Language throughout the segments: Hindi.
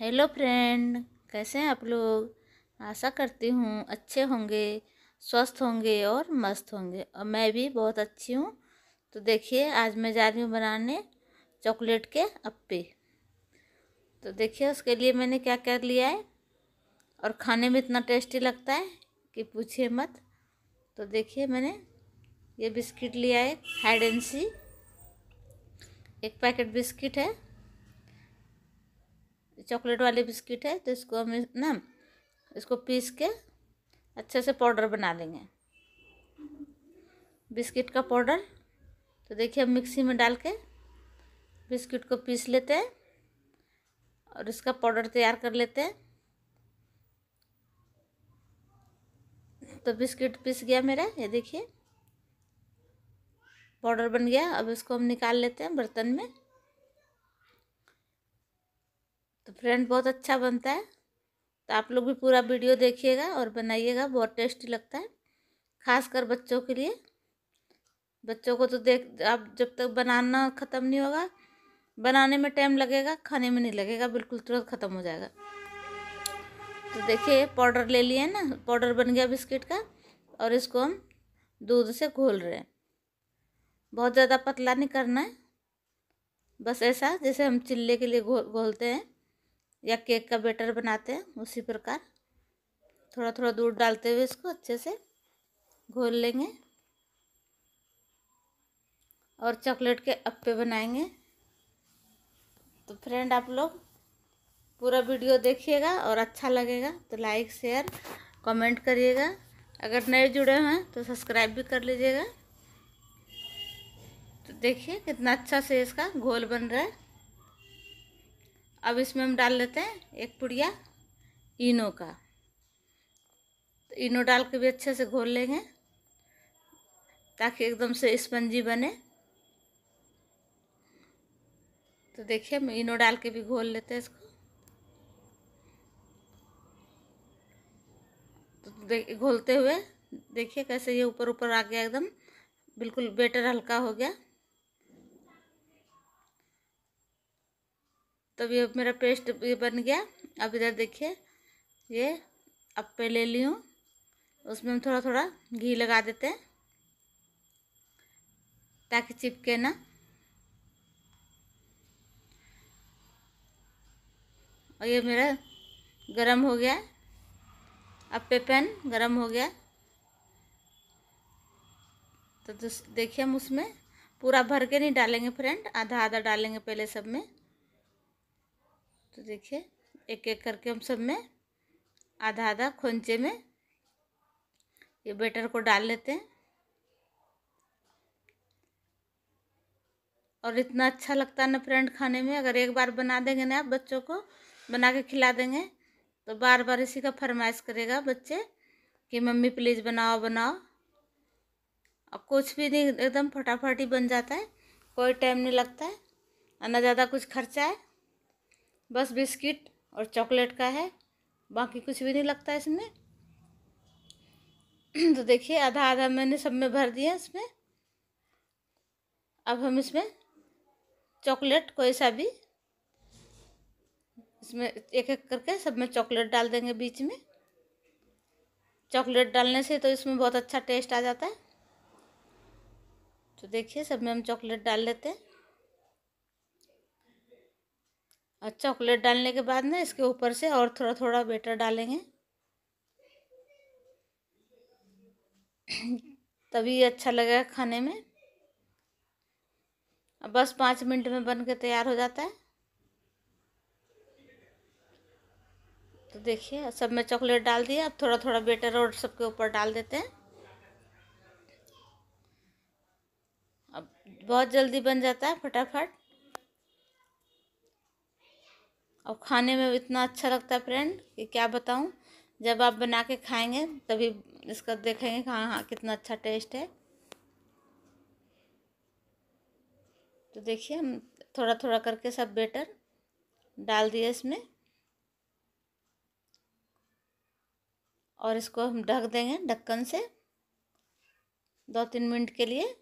हेलो फ्रेंड कैसे हैं आप लोग आशा करती हूँ अच्छे होंगे स्वस्थ होंगे और मस्त होंगे और मैं भी बहुत अच्छी हूँ तो देखिए आज मैं जा रही हूँ बनाने चॉकलेट के अप्पे तो देखिए उसके लिए मैंने क्या कर लिया है और खाने में इतना टेस्टी लगता है कि पूछिए मत तो देखिए मैंने ये बिस्किट लिया है हाइड एंड सी एक पैकेट बिस्किट है चॉकलेट वाले बिस्किट है तो इसको हम ना इसको पीस के अच्छे से पाउडर बना लेंगे बिस्किट का पाउडर तो देखिए हम मिक्सी में डाल के बिस्किट को पीस लेते हैं और इसका पाउडर तैयार कर लेते हैं तो बिस्किट पीस गया मेरा ये देखिए पाउडर बन गया अब इसको हम निकाल लेते हैं बर्तन में फ्रेंड बहुत अच्छा बनता है तो आप लोग भी पूरा वीडियो देखिएगा और बनाइएगा बहुत टेस्टी लगता है खासकर बच्चों के लिए बच्चों को तो देख आप जब तक बनाना ख़त्म नहीं होगा बनाने में टाइम लगेगा खाने में नहीं लगेगा बिल्कुल तुरंत ख़त्म हो जाएगा तो देखिए पाउडर ले लिए ना पाउडर बन गया बिस्किट का और इसको हम दूध से घोल रहे हैं बहुत ज़्यादा पतला नहीं करना है बस ऐसा जैसे हम चिल्ले के लिए घोलते हैं या केक का बेटर बनाते हैं उसी प्रकार थोड़ा थोड़ा दूध डालते हुए इसको अच्छे से घोल लेंगे और चॉकलेट के अप्पे बनाएंगे तो फ्रेंड आप लोग पूरा वीडियो देखिएगा और अच्छा लगेगा तो लाइक शेयर कमेंट करिएगा अगर नए जुड़े हैं तो सब्सक्राइब भी कर लीजिएगा तो देखिए कितना अच्छा से इसका घोल बन रहा है अब इसमें हम डाल लेते हैं एक पुड़िया इनो का तो इनो डाल के भी अच्छे से घोल लेंगे ताकि एकदम से स्पंजी बने तो देखिए हम इनो डाल के भी घोल लेते हैं इसको तो घोलते हुए देखिए कैसे ये ऊपर ऊपर आ गया एकदम बिल्कुल बेटर हल्का हो गया तब तो ये मेरा पेस्ट ये बन गया अब इधर देखिए ये अब पे ले ली हूँ उसमें हम थोड़ा थोड़ा घी लगा देते हैं ताकि चिपके ना और ये मेरा गरम हो गया अब पे पैन गरम हो गया तो देखिए हम उसमें पूरा भर के नहीं डालेंगे फ्रेंड आधा आधा डालेंगे पहले सब में तो देखिए एक एक करके हम सब में आधा आधा खोंचे में ये बेटर को डाल लेते हैं और इतना अच्छा लगता है ना फ्रेंड खाने में अगर एक बार बना देंगे ना आप बच्चों को बना के खिला देंगे तो बार बार इसी का फरमाइश करेगा बच्चे कि मम्मी प्लीज़ बनाओ बनाओ और कुछ भी नहीं एकदम फटाफट ही बन जाता है कोई टाइम नहीं लगता है और ना ज़्यादा कुछ खर्चा है बस बिस्किट और चॉकलेट का है बाकी कुछ भी नहीं लगता है इसमें तो देखिए आधा आधा मैंने सब में भर दिया इसमें अब हम इसमें चॉकलेट कोई सा भी इसमें एक एक करके सब में चॉकलेट डाल देंगे बीच में चॉकलेट डालने से तो इसमें बहुत अच्छा टेस्ट आ जाता है तो देखिए सब में हम चॉकलेट डाल लेते हैं और चॉकलेट डालने के बाद ना इसके ऊपर से और थोड़ा थोड़ा बेटर डालेंगे तभी अच्छा लगेगा खाने में अब बस पाँच मिनट में बन के तैयार हो जाता है तो देखिए सब में चॉकलेट डाल दिया अब थोड़ा थोड़ा बेटर और सबके ऊपर डाल देते हैं अब बहुत जल्दी बन जाता है फटाफट और खाने में इतना अच्छा लगता है फ्रेंड कि क्या बताऊँ जब आप बना के खाएंगे तभी इसका देखेंगे कि हाँ हाँ कितना अच्छा टेस्ट है तो देखिए हम थोड़ा थोड़ा करके सब बेटर डाल दिए इसमें और इसको हम ढक देंगे ढक्कन से दो तीन मिनट के लिए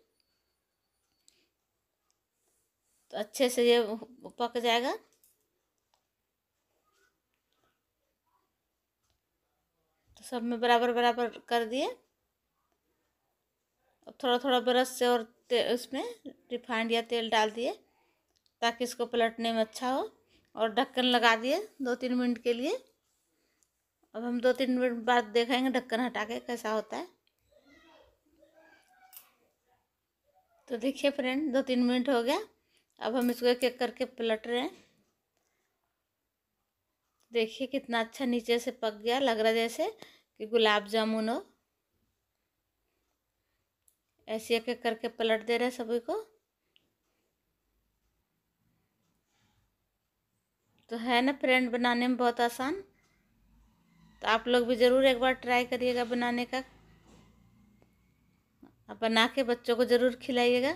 तो अच्छे से ये पक जाएगा सब में बराबर बराबर कर दिए अब थोड़ा थोड़ा ब्रश से और उसमें रिफाइंड या तेल डाल दिए ताकि इसको पलटने में अच्छा हो और ढक्कन लगा दिए दो तीन मिनट के लिए अब हम दो तीन मिनट बाद देखेंगे ढक्कन हटा के कैसा होता है तो देखिए फ्रेंड दो तीन मिनट हो गया अब हम इसको एक एक करके पलट रहे हैं देखिए कितना अच्छा नीचे से पक गया लग रहा जैसे कि गुलाब जामुन हो ऐसे एक एक करके पलट दे रहे सभी को तो है ना फ्रेंड बनाने में बहुत आसान तो आप लोग भी ज़रूर एक बार ट्राई करिएगा बनाने का आप बना के बच्चों को ज़रूर खिलाइएगा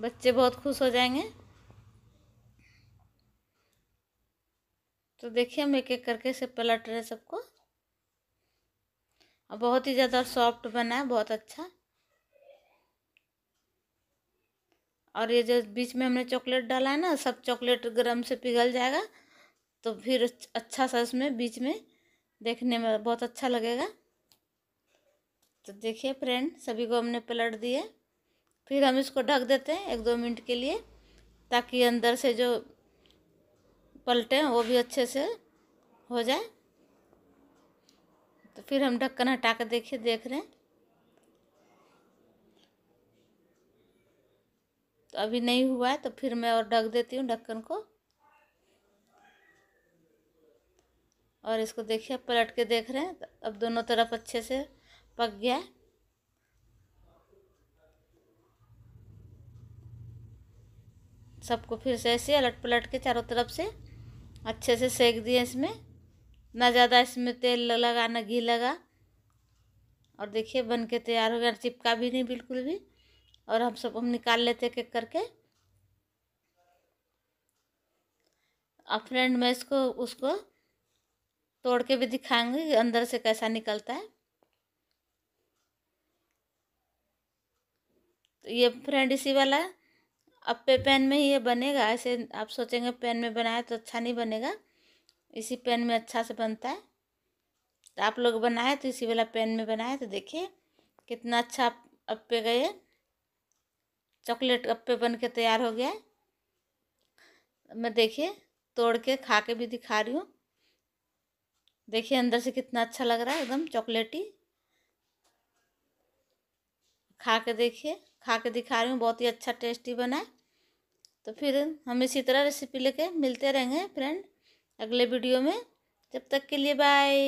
बच्चे बहुत खुश हो जाएंगे तो देखिए हम एक एक करके इसे पलट रहे सबको और बहुत ही ज़्यादा सॉफ्ट बना है बहुत अच्छा और ये जो बीच में हमने चॉकलेट डाला है ना सब चॉकलेट गर्म से पिघल जाएगा तो फिर अच्छा सा उसमें बीच में देखने में बहुत अच्छा लगेगा तो देखिए फ्रेंड सभी को हमने पलट दिए फिर हम इसको ढक देते हैं एक दो मिनट के लिए ताकि अंदर से जो पलटें वो भी अच्छे से हो जाए तो फिर हम ढक्कन हटा कर देखिए देख रहे हैं तो अभी नहीं हुआ है तो फिर मैं और ढक देती हूँ ढक्कन को और इसको देखिए पलट के देख रहे हैं तो अब दोनों तरफ अच्छे से पक गया सबको फिर से ऐसे अलट पलट के चारों तरफ से अच्छे से सेक दिए इसमें ना ज़्यादा इसमें तेल लगा ना घी लगा और देखिए बन के तैयार हो गया चिपका भी नहीं बिल्कुल भी और हम सब हम निकाल लेते केक करके अब फ्रेंड मैं इसको उसको तोड़ के भी दिखाएंगे अंदर से कैसा निकलता है तो ये फ्रेंड इसी वाला अब पे पेन में ही ये बनेगा ऐसे आप सोचेंगे पेन में बनाए तो अच्छा नहीं बनेगा इसी पेन में अच्छा से बनता है तो आप लोग बनाए तो इसी वाला पेन में बनाए तो देखिए कितना अच्छा पे गए चॉकलेट अप्पे बन के तैयार हो गया है मैं देखिए तोड़ के खा के भी दिखा रही हूँ देखिए अंदर से कितना अच्छा लग रहा है एकदम चॉकलेटी खा के देखिए खा के दिखा रही हूँ बहुत ही अच्छा टेस्टी बना है तो फिर हम इसी तरह रेसिपी लेके मिलते रहेंगे फ्रेंड अगले वीडियो में जब तक के लिए बाय